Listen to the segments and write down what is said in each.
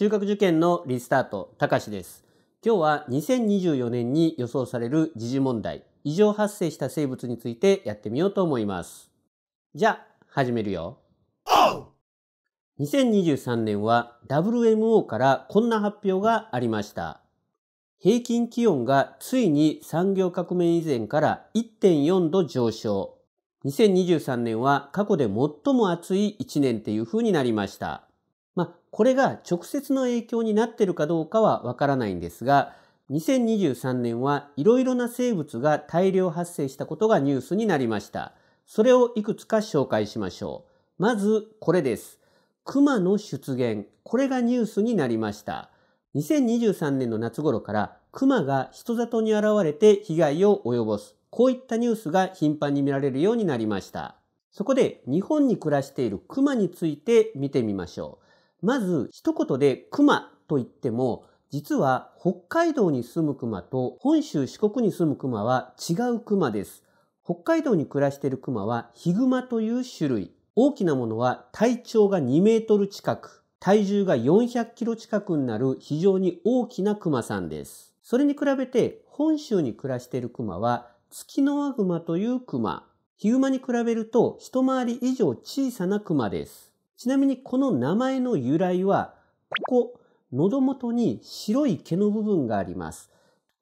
中学受験のリスタート、たかしです。今日は2024年に予想される時事問題、異常発生した生物についてやってみようと思います。じゃあ、始めるよ。2023年は WMO からこんな発表がありました。平均気温がついに産業革命以前から1.4度上昇。2023年は過去で最も暑い1年っていう風になりました。まあ、これが直接の影響になってるかどうかはわからないんですが、2023年はいろいろな生物が大量発生したことがニュースになりました。それをいくつか紹介しましょう。まず、これです。熊の出現。これがニュースになりました。2023年の夏頃から熊が人里に現れて被害を及ぼす。こういったニュースが頻繁に見られるようになりました。そこで日本に暮らしている熊について見てみましょう。まず、一言で熊と言っても、実は北海道に住む熊と本州四国に住む熊は違う熊です。北海道に暮らしている熊はヒグマという種類。大きなものは体長が2メートル近く、体重が400キロ近くになる非常に大きな熊さんです。それに比べて本州に暮らしている熊は月のワグマという熊。ヒグマに比べると一回り以上小さな熊です。ちなみにこの名前の由来は、ここ、喉元に白い毛の部分があります。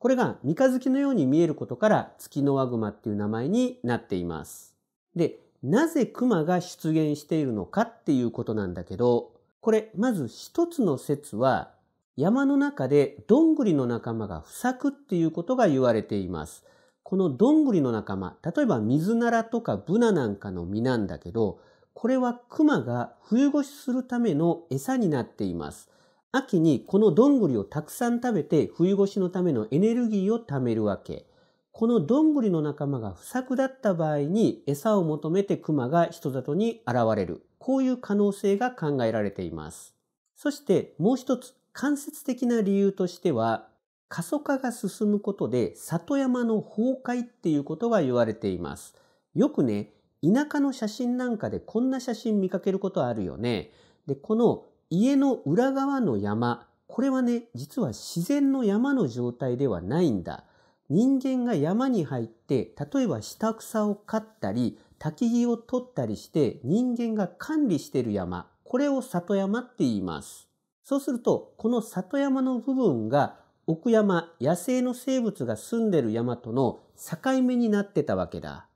これが三日月のように見えることから月のワグマっていう名前になっています。で、なぜ熊が出現しているのかっていうことなんだけど、これまず一つの説は山の中でどんぐりの仲間が不作っていうことが言われています。このどんぐりの仲間、例えばミズナラとかブナなんかの実なんだけど、これはクマが冬越しするための餌になっています。秋にこのどんぐりをたくさん食べて冬越しのためのエネルギーを貯めるわけ。このどんぐりの仲間が不作だった場合に餌を求めてクマが人里に現れる。こういう可能性が考えられています。そしてもう一つ間接的な理由としては過疎化が進むことで里山の崩壊っていうことが言われています。よくね、田舎の写真なんかでこんな写真見かけることあるよね。で、この家の裏側の山、これはね、実は自然の山の状態ではないんだ。人間が山に入って、例えば下草を刈ったり、焚き木を取ったりして、人間が管理している山、これを里山って言います。そうすると、この里山の部分が奥山、野生の生物が住んでる山との境目になってたわけだ。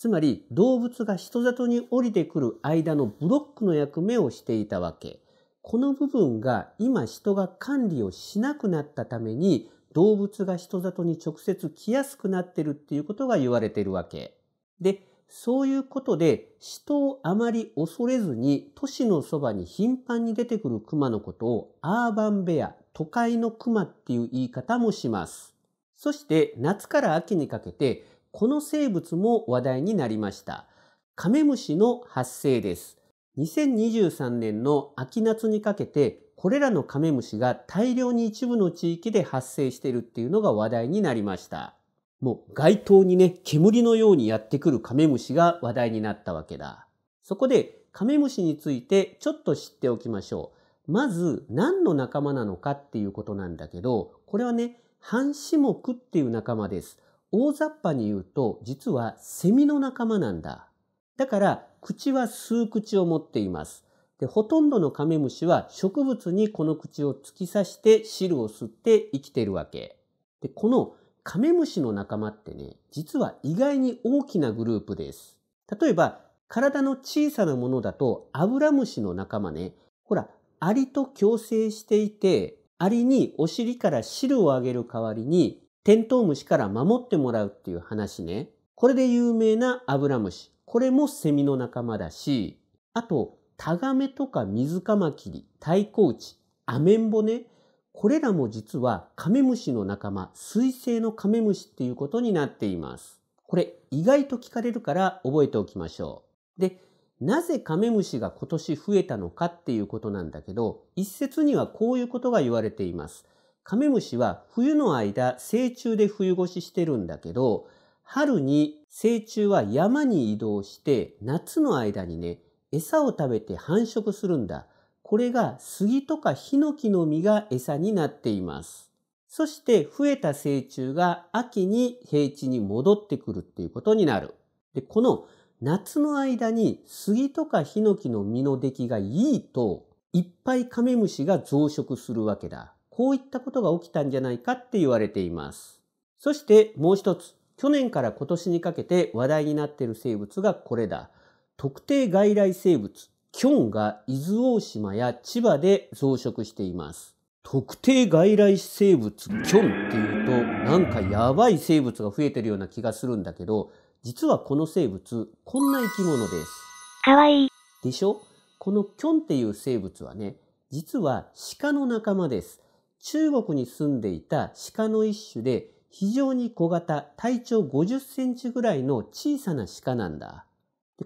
つまり動物が人里に降りてくる間のブロックの役目をしていたわけ。この部分が今人が管理をしなくなったために動物が人里に直接来やすくなってるっていうことが言われてるわけ。で、そういうことで人をあまり恐れずに都市のそばに頻繁に出てくる熊のことをアーバンベア、都会の熊っていう言い方もします。そして夏から秋にかけてこの生物も話題になりました。カメムシの発生です。2023年の秋夏にかけて、これらのカメムシが大量に一部の地域で発生しているっていうのが話題になりました。もう街灯にね、煙のようにやってくるカメムシが話題になったわけだ。そこでカメムシについてちょっと知っておきましょう。まず何の仲間なのかっていうことなんだけど、これはね、半種目っていう仲間です。大雑把に言うと、実はセミの仲間なんだ。だから、口は吸う口を持っています。で、ほとんどのカメムシは植物にこの口を突き刺して汁を吸って生きているわけ。で、このカメムシの仲間ってね、実は意外に大きなグループです。例えば、体の小さなものだとアブラムシの仲間ね、ほら、アリと共生していて、アリにお尻から汁をあげる代わりにテントウムシから守ってもらうっていう話ね。これで有名なアブラムシ。これもセミの仲間だし、あと、タガメとかミズカマキリ、タイコウチ、アメンボね。これらも実はカメムシの仲間、水生のカメムシっていうことになっています。これ意外と聞かれるから覚えておきましょう。で、なぜカメムシが今年増えたのかっていうことなんだけど、一説にはこういうことが言われています。カメムシは冬の間成虫で冬越ししてるんだけど、春に成虫は山に移動して夏の間にね、餌を食べて繁殖するんだ。これが杉とかヒノキの実が餌になっています。そして増えた成虫が秋に平地に戻ってくるっていうことになる。で、この夏の間に杉とかヒノキの実の出来がいいと、いっぱいカメムシが増殖するわけだ。こういったことが起きたんじゃないかって言われています。そしてもう一つ、去年から今年にかけて話題になっている生物がこれだ。特定外来生物、キョンが伊豆大島や千葉で増殖しています。特定外来生物キョンっていうとなんかやばい生物が増えてるような気がするんだけど実はこの生物こんな生き物です。かわいい。でしょこのキョンっていう生物はね実は鹿の仲間です。中国に住んでいた鹿の一種で非常に小型、体長50センチぐらいの小さな鹿なんだ。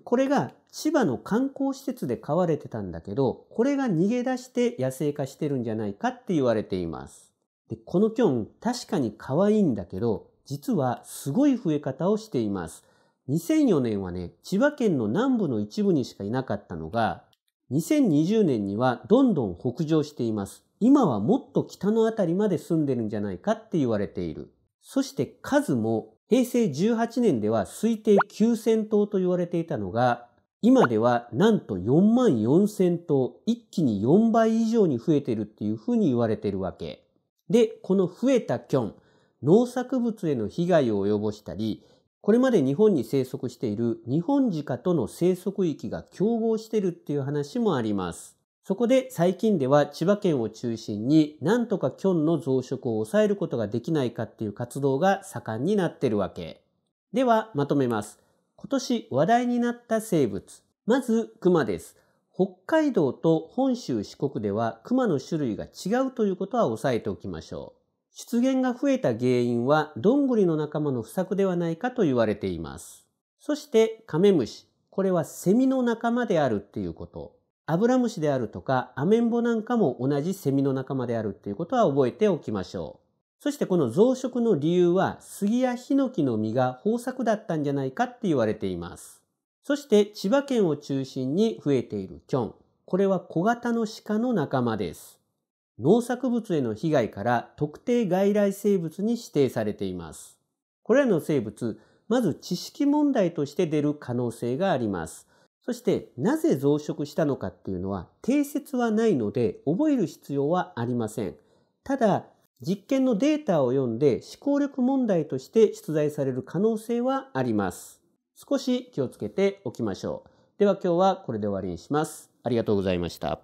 これが千葉の観光施設で飼われてたんだけど、これが逃げ出して野生化してるんじゃないかって言われています。でこのキョン、確かに可愛いんだけど、実はすごい増え方をしています。2004年はね、千葉県の南部の一部にしかいなかったのが、2020年にはどんどん北上しています。今はもっと北のあたりまで住んでるんじゃないかって言われている。そして数も平成18年では推定9000頭と言われていたのが、今ではなんと4万4000頭、一気に4倍以上に増えてるっていうふうに言われてるわけ。で、この増えたキョン、農作物への被害を及ぼしたり、これまで日本に生息している日本鹿との生息域が競合してるっていう話もあります。そこで最近では千葉県を中心になんとかキョンの増殖を抑えることができないかっていう活動が盛んになってるわけ。ではまとめます。今年話題になった生物。まず熊です。北海道と本州四国では熊の種類が違うということは押さえておきましょう。出現が増えた原因はどんぐりの仲間の不作ではないかと言われています。そしてカメムシ、これはセミの仲間であるっていうこと。アブラムシであるとかアメンボなんかも同じセミの仲間であるっていうことは覚えておきましょう。そしてこの増殖の理由は杉やヒノキの実が豊作だったんじゃないかって言われています。そして千葉県を中心に増えているキョン。これは小型の鹿の仲間です。農作物への被害から特定外来生物に指定されています。これらの生物、まず知識問題として出る可能性があります。そしてなぜ増殖したのかっていうのは定説はないので覚える必要はありません。ただ実験のデータを読んで思考力問題として出題される可能性はあります。少し気をつけておきましょう。では今日はこれで終わりにします。ありがとうございました。